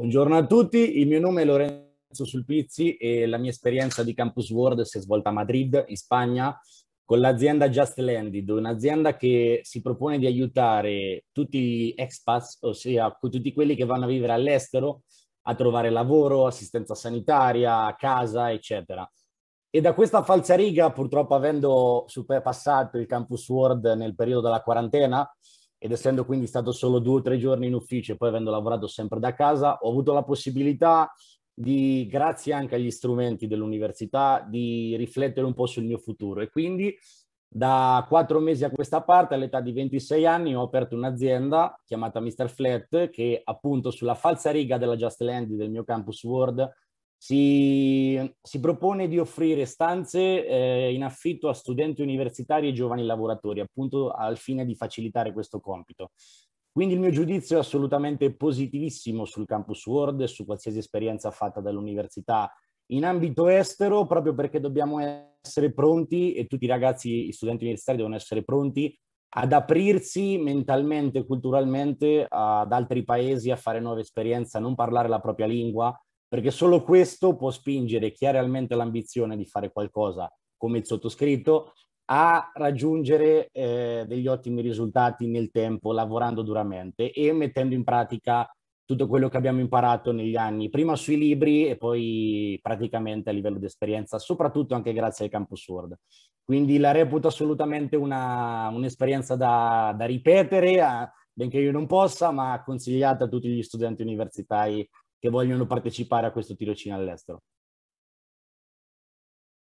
Buongiorno a tutti, il mio nome è Lorenzo Sulpizzi e la mia esperienza di Campus World si è svolta a Madrid, in Spagna, con l'azienda Just Landed, un'azienda che si propone di aiutare tutti gli expats, ossia tutti quelli che vanno a vivere all'estero, a trovare lavoro, assistenza sanitaria, casa, eccetera. E da questa falsa riga, purtroppo avendo superpassato il Campus World nel periodo della quarantena, ed essendo quindi stato solo due o tre giorni in ufficio e poi avendo lavorato sempre da casa, ho avuto la possibilità di, grazie anche agli strumenti dell'università, di riflettere un po' sul mio futuro e quindi da quattro mesi a questa parte, all'età di 26 anni, ho aperto un'azienda chiamata Mr. Flat che appunto sulla falsa riga della Just Land del mio campus World si, si, propone di offrire stanze eh, in affitto a studenti universitari e giovani lavoratori, appunto al fine di facilitare questo compito. Quindi il mio giudizio è assolutamente positivissimo sul campus World e su qualsiasi esperienza fatta dall'università in ambito estero, proprio perché dobbiamo essere pronti e tutti i ragazzi, gli studenti universitari devono essere pronti ad aprirsi mentalmente e culturalmente ad altri paesi, a fare nuove esperienze, a non parlare la propria lingua, perché solo questo può spingere chi ha realmente l'ambizione di fare qualcosa come il sottoscritto a raggiungere eh, degli ottimi risultati nel tempo, lavorando duramente e mettendo in pratica tutto quello che abbiamo imparato negli anni, prima sui libri e poi praticamente a livello di esperienza, soprattutto anche grazie al Campus World. Quindi la reputo assolutamente una, un'esperienza da, da ripetere, a, benché io non possa, ma consigliata a tutti gli studenti universitari che vogliono partecipare a questo tirocino all'estero?